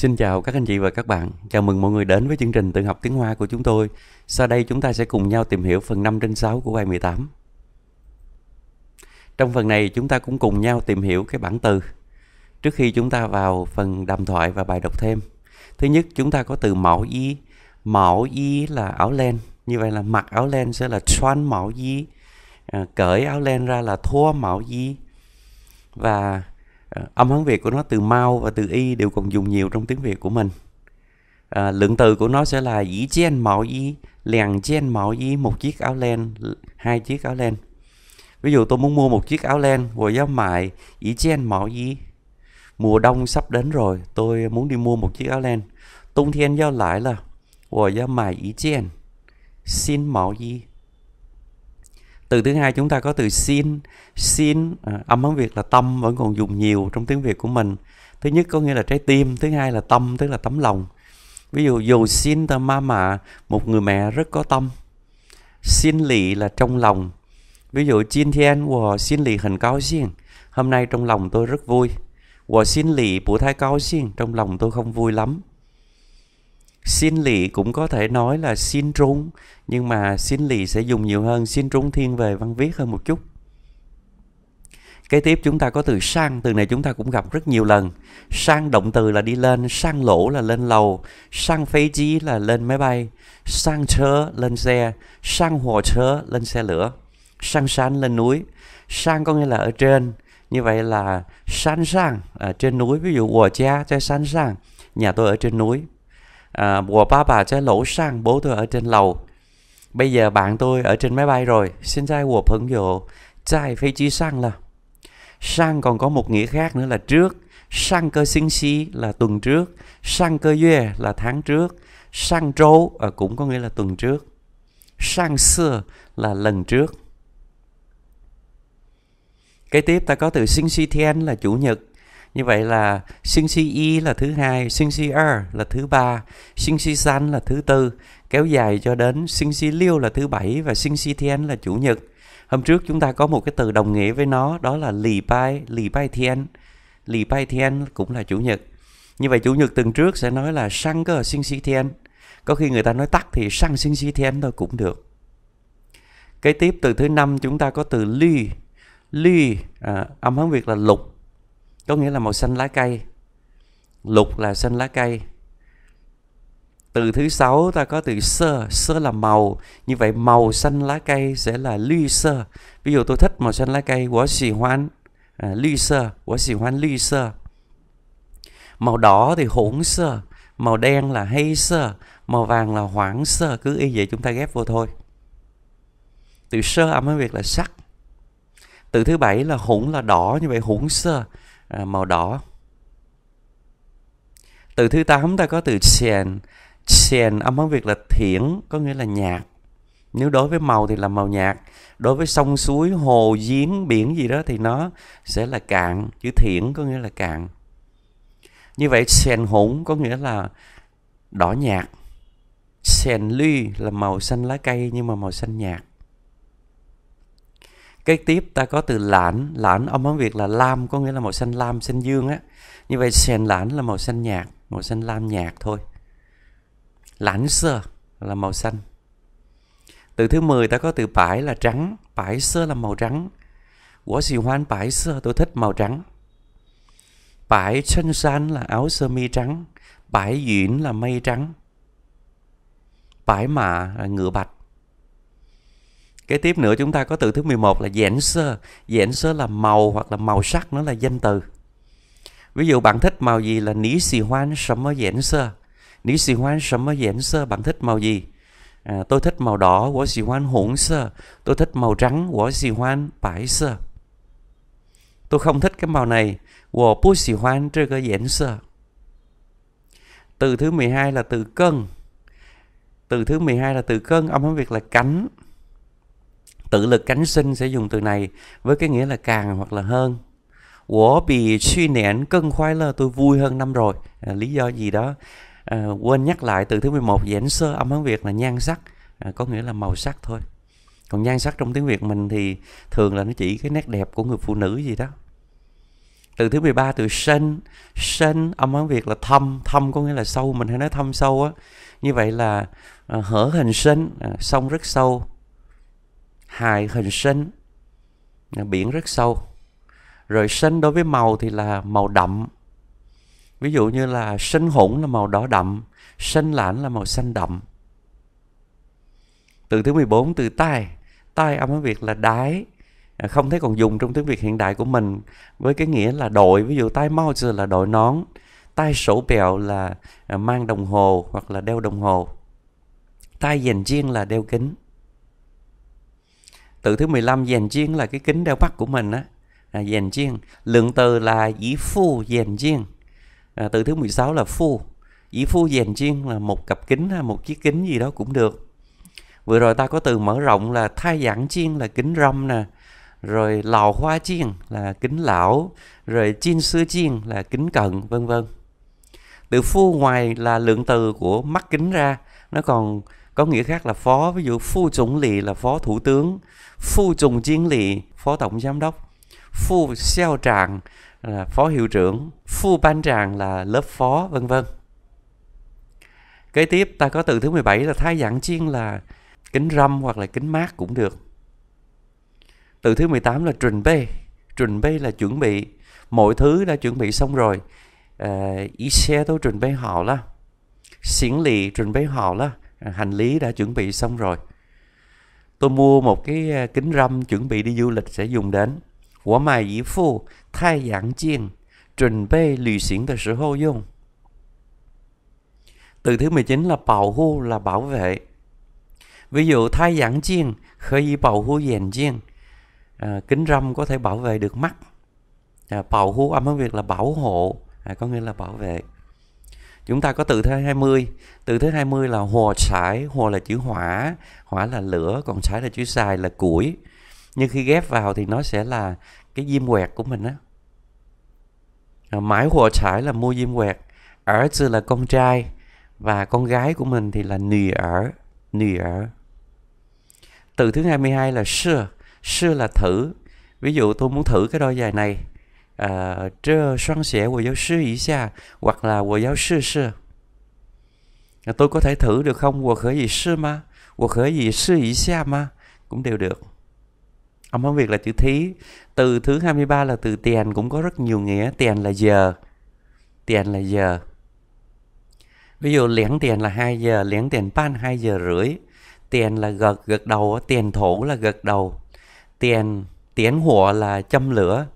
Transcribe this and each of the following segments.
Xin chào các anh chị và các bạn. Chào mừng mọi người đến với chương trình tự học tiếng Hoa của chúng tôi. Sau đây chúng ta sẽ cùng nhau tìm hiểu phần 5 trên 6 của bài 18. Trong phần này chúng ta cũng cùng nhau tìm hiểu cái bảng từ. Trước khi chúng ta vào phần đàm thoại và bài đọc thêm. Thứ nhất chúng ta có từ mẫu y. mẫu y là áo len. Như vậy là mặc áo len sẽ là chuan mẫu y. À, cởi áo len ra là thua mẫu y. Và Ờ, âm Hán Việt của nó từ Mao và từ Y đều còn dùng nhiều trong tiếng Việt của mình. À, lượng từ của nó sẽ là dĩ chen mạo y, lèng chen mạo y, một chiếc áo len, hai chiếc áo len. Ví dụ tôi muốn mua một chiếc áo len, rồi giá mại, dĩ chen mạo y. Mùa đông sắp đến rồi, tôi muốn đi mua một chiếc áo len. Tung thiên giao lại là, rồi giá mại dĩ chen, xin mạo y từ thứ hai chúng ta có từ xin xin à, âm hán việt là tâm vẫn còn dùng nhiều trong tiếng việt của mình thứ nhất có nghĩa là trái tim thứ hai là tâm tức là tấm lòng ví dụ dù xin ta mama một người mẹ rất có tâm xin lì là trong lòng ví dụ chin thiên wo xin lì hình cao xin hôm nay trong lòng tôi rất vui wo xin lì bữa thái cao xin trong lòng tôi không vui lắm xin lì cũng có thể nói là xin trung nhưng mà xin lì sẽ dùng nhiều hơn xin trung thiên về văn viết hơn một chút Kế tiếp chúng ta có từ sang, từ này chúng ta cũng gặp rất nhiều lần. Sang động từ là đi lên, sang lỗ là lên lầu, sang phế chí là lên máy bay, sang chớ lên xe, sang hồ chớ lên xe lửa, sang sán lên núi. Sang có nghĩa là ở trên, như vậy là sang sang, ở trên núi, ví dụ của cha cho sang sang, nhà tôi ở trên núi à, của ba bà trên lỗ sang bố tôi ở trên lầu bây giờ bạn tôi ở trên máy bay rồi xin trai của phấn dụ trai phải chí sang là sang còn có một nghĩa khác nữa là trước sang cơ sinh si là tuần trước sang cơ duyê là tháng trước sang trâu à, cũng có nghĩa là tuần trước sang xưa là lần trước Kế tiếp ta có từ sinh si thiên là chủ nhật, như vậy là sinh si y là thứ hai, sinh si er là thứ ba, sinh si san là thứ tư, kéo dài cho đến sinh si liêu là thứ bảy và sinh si thiên là chủ nhật. Hôm trước chúng ta có một cái từ đồng nghĩa với nó đó là lì bai, lì bai thiên. Lì bai thiên cũng là chủ nhật. Như vậy chủ nhật tuần trước sẽ nói là sang cơ sinh si thiên. Có khi người ta nói tắt thì sang sinh si thiên thôi cũng được. Kế tiếp từ thứ năm chúng ta có từ lì lì à, âm hán việt là lục có nghĩa là màu xanh lá cây lục là xanh lá cây từ thứ sáu ta có từ sơ sơ là màu như vậy màu xanh lá cây sẽ là lư sơ ví dụ tôi thích màu xanh lá cây của xì hoan à, lư sơ của xì hoan lư sơ màu đỏ thì hỗn sơ màu đen là hay sơ màu vàng là hoảng sơ cứ y vậy chúng ta ghép vô thôi từ sơ âm tiếng việc là sắc từ thứ bảy là hỗn là đỏ như vậy hỗn sơ À, màu đỏ từ thứ 8 ta có từ chèn chèn âm hán việt là thiển có nghĩa là nhạc nếu đối với màu thì là màu nhạt đối với sông suối hồ giếng biển gì đó thì nó sẽ là cạn chữ thiển có nghĩa là cạn như vậy sen hỗn có nghĩa là đỏ nhạt sen ly là màu xanh lá cây nhưng mà màu xanh nhạt cái tiếp ta có từ lãnh, lãnh ông nói việc là lam có nghĩa là màu xanh lam, xanh dương á. Như vậy sền lãnh là màu xanh nhạt, màu xanh lam nhạt thôi. Lãnh sơ là màu xanh. Từ thứ 10 ta có từ bãi là trắng, bãi sơ là màu trắng. Quả xì hoan bãi sơ, tôi thích màu trắng. Bãi chân san là áo sơ mi trắng, bãi diễn là mây trắng. Bãi mạ là ngựa bạch Kế tiếp nữa chúng ta có từ thứ 11 là dạng sơ. Dạng sơ là màu hoặc là màu sắc nó là danh từ. Ví dụ bạn thích màu gì là ní xì hoan sấm mơ dạng sơ. Ní xì hoan sấm mơ dạng sơ bạn thích màu gì? À, tôi thích màu đỏ, của xì hoan hỗn sơ. Tôi thích màu trắng, của xì hoan bãi sơ. Tôi không thích cái màu này. Wo bu xì hoan trừ cái dạng sơ. Từ thứ 12 là từ cân. Từ thứ 12 là từ cân, âm hán Việt là cánh tự lực cánh sinh sẽ dùng từ này với cái nghĩa là càng hoặc là hơn của bị suy nén cân khoái là tôi vui hơn năm rồi à, lý do gì đó à, quên nhắc lại từ thứ 11 giản sơ âm hán việt là nhan sắc à, có nghĩa là màu sắc thôi còn nhan sắc trong tiếng việt mình thì thường là nó chỉ cái nét đẹp của người phụ nữ gì đó từ thứ 13 từ sân sân âm hán việt là thâm thâm có nghĩa là sâu mình hay nói thâm sâu á như vậy là à, hở hình sân à, sông rất sâu hài hình sinh biển rất sâu rồi sinh đối với màu thì là màu đậm ví dụ như là sinh hỗn là màu đỏ đậm sinh lãnh là màu xanh đậm từ thứ 14 từ tai tai âm ở việt là đái à, không thấy còn dùng trong tiếng việt hiện đại của mình với cái nghĩa là đội ví dụ tai mau giờ là đội nón tai sổ bèo là à, mang đồng hồ hoặc là đeo đồng hồ tai dành riêng là đeo kính từ thứ 15 dàn chiên là cái kính đeo mắt của mình á à, dàn chiên lượng từ là dĩ phu dàn chiên à, từ thứ 16 là phu dĩ phu dàn chiên là một cặp kính hay một chiếc kính gì đó cũng được vừa rồi ta có từ mở rộng là thai giảng chiên là kính râm nè rồi lào hoa chiên là kính lão rồi chiên xưa chiên là kính cận vân vân từ phu ngoài là lượng từ của mắt kính ra nó còn có nghĩa khác là phó ví dụ phu tổng lý là phó thủ tướng phu tổng chiến lý phó tổng giám đốc phu xeo tràng là phó hiệu trưởng phu ban tràng là lớp phó vân vân kế tiếp ta có từ thứ 17 là thái giảng chiên là kính râm hoặc là kính mát cũng được từ thứ 18 là trình bê trình bê là chuẩn bị mọi thứ đã chuẩn bị xong rồi ờ, ý xe tôi chuẩn bê họ là xỉn lì trình bê họ là hành lý đã chuẩn bị xong rồi tôi mua một cái à, kính râm chuẩn bị đi du lịch sẽ dùng đến của mài dĩ phu thay dạng chiên chuẩn bị lì xỉn từ sự hô dung từ thứ 19 là bảo hộ là bảo vệ ví dụ thay dạng chiên khởi bảo hộ dàn chiên à, kính râm có thể bảo vệ được mắt à, bảo hộ âm tiếng việt là bảo hộ à, có nghĩa là bảo vệ chúng ta có từ thứ 20 từ thứ 20 là hồ sải hồ là chữ hỏa hỏa là lửa còn sải là chữ xài là củi nhưng khi ghép vào thì nó sẽ là cái diêm quẹt của mình á à, mãi hồ sải là mua diêm quẹt ở sư là con trai và con gái của mình thì là nì ở nì ở từ thứ 22 là sure sure là thử ví dụ tôi muốn thử cái đôi giày này 呃，这双鞋我要试一下，hoặc là 我要试试。Tôi có thể thử được không? 我可以试吗？我可以试一下吗？Cũng đều được. Âm hán Việt là chữ thí. Từ thứ 23 là từ tiền cũng có rất nhiều nghĩa. Tiền là giờ. Tiền là giờ. Ví dụ lén tiền là 2 giờ, lén tiền ban 2 giờ rưỡi. Tiền là gật, gật đầu. Tiền thổ là gật đầu. Tiền, tiến hùa là châm lửa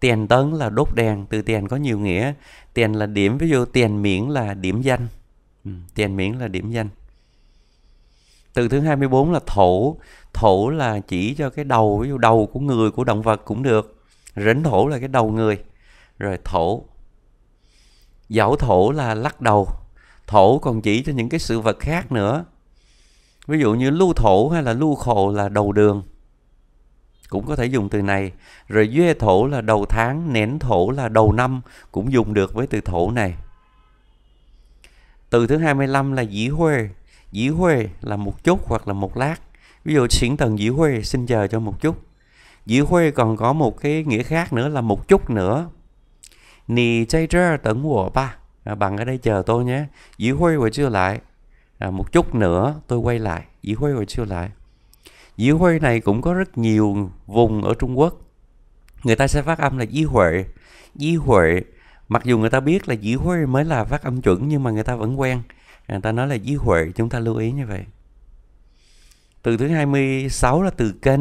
tiền tấn là đốt đèn từ tiền có nhiều nghĩa tiền là điểm ví dụ tiền miễn là điểm danh ừ, tiền miễn là điểm danh từ thứ 24 là thổ thổ là chỉ cho cái đầu ví dụ đầu của người của động vật cũng được rỉnh thổ là cái đầu người rồi thổ dẫu thổ là lắc đầu thổ còn chỉ cho những cái sự vật khác nữa ví dụ như lưu thổ hay là lưu khổ là đầu đường cũng có thể dùng từ này rồi duê thổ là đầu tháng nén thổ là đầu năm cũng dùng được với từ thổ này từ thứ 25 là dĩ huê dĩ huê là một chút hoặc là một lát ví dụ xỉn tần dĩ huê xin chờ cho một chút dĩ huê còn có một cái nghĩa khác nữa là một chút nữa nì chay trơ tấn của ba à, bằng ở đây chờ tôi nhé dĩ huê rồi chưa lại à, một chút nữa tôi quay lại dĩ huê rồi chưa lại dĩ huệ này cũng có rất nhiều vùng ở Trung Quốc người ta sẽ phát âm là dĩ huệ dĩ huệ mặc dù người ta biết là dĩ huệ mới là phát âm chuẩn nhưng mà người ta vẫn quen người ta nói là dĩ huệ chúng ta lưu ý như vậy từ thứ 26 là từ kênh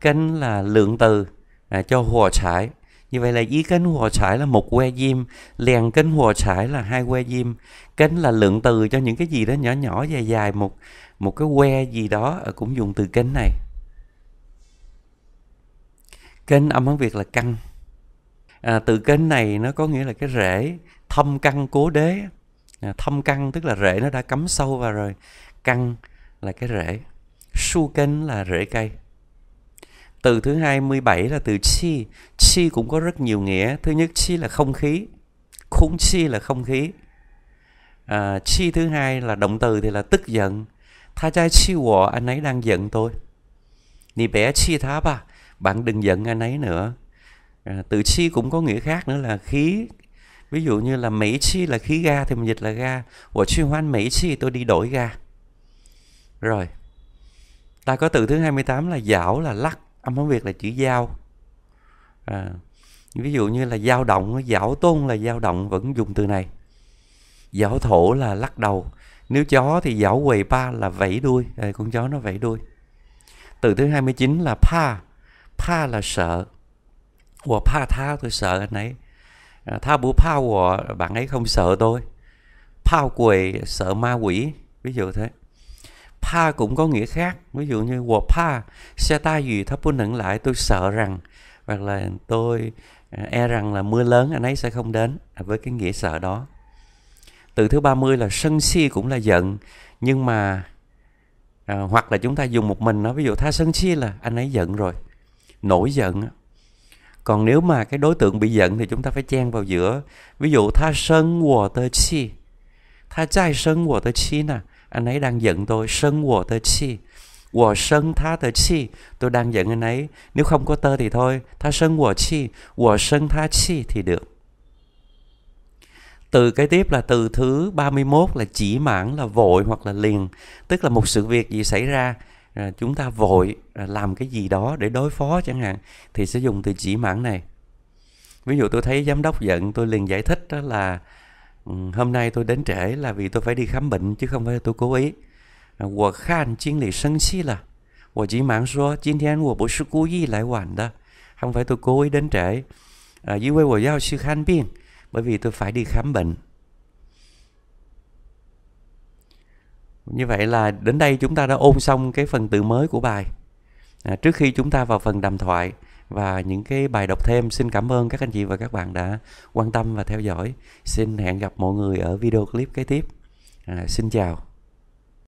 kênh là lượng từ à, cho hòa trải như vậy là dưới cánh hòa sải là một que diêm liền cánh hòa sải là hai que diêm cánh là lượng từ cho những cái gì đó nhỏ nhỏ dài dài một một cái que gì đó ờ, cũng dùng từ cánh này kênh âm hán việt là căn à, từ kênh này nó có nghĩa là cái rễ thâm căn cố đế à, thâm căn tức là rễ nó đã cắm sâu vào rồi căn là cái rễ su kênh là rễ cây từ thứ 27 là từ chi. Chi cũng có rất nhiều nghĩa. Thứ nhất chi là không khí. Khung chi là không khí. À, chi thứ hai là động từ thì là tức giận. Tha chai chi wo, anh ấy đang giận tôi. Nì bé chi thá ba, bạn đừng giận anh ấy nữa. À, từ chi cũng có nghĩa khác nữa là khí. Ví dụ như là mỹ chi là khí ga thì mình dịch là ga. Wo chi hoan mỹ chi tôi đi đổi ga. Rồi. Ta có từ thứ 28 là dảo là lắc âm hán việt là chữ giao à, ví dụ như là dao động dảo tôn là dao động vẫn dùng từ này dảo thổ là lắc đầu nếu chó thì dảo quầy pa là vẫy đuôi à, con chó nó vẫy đuôi từ thứ 29 là pa pa là sợ của pa tha tôi sợ anh ấy à, tha bố pa của bạn ấy không sợ tôi pa quầy sợ ma quỷ ví dụ thế Tha cũng có nghĩa khác ví dụ như wo pa xe ta gì thấp bún nặng lại tôi sợ rằng hoặc là tôi à, e rằng là mưa lớn anh ấy sẽ không đến à, với cái nghĩa sợ đó từ thứ 30 là sân si cũng là giận nhưng mà à, hoặc là chúng ta dùng một mình nó ví dụ tha sân si là anh ấy giận rồi nổi giận còn nếu mà cái đối tượng bị giận thì chúng ta phải chen vào giữa ví dụ tha sân của tơ chi tha chai sân của tơ chi nè anh ấy đang giận tôi sân của tơ chi của sân tha tơ chi tôi đang giận anh ấy nếu không có tơ thì thôi tha sân của chi của sân tha chi thì được từ cái tiếp là từ thứ 31 là chỉ mãn là vội hoặc là liền tức là một sự việc gì xảy ra à, chúng ta vội à, làm cái gì đó để đối phó chẳng hạn thì sẽ dùng từ chỉ mãn này ví dụ tôi thấy giám đốc giận tôi liền giải thích đó là Ừ, hôm nay tôi đến trễ là vì tôi phải đi khám bệnh chứ không phải tôi cố ý. À, khan sân là, sư cố ý lại đó, không phải tôi cố ý đến trễ. Dư vì tôi phải sư khan biên, bởi vì tôi phải đi khám bệnh. Như vậy là đến đây chúng ta đã ôn xong cái phần từ mới của bài. À, trước khi chúng ta vào phần đàm thoại và những cái bài đọc thêm xin cảm ơn các anh chị và các bạn đã quan tâm và theo dõi xin hẹn gặp mọi người ở video clip kế tiếp à, xin chào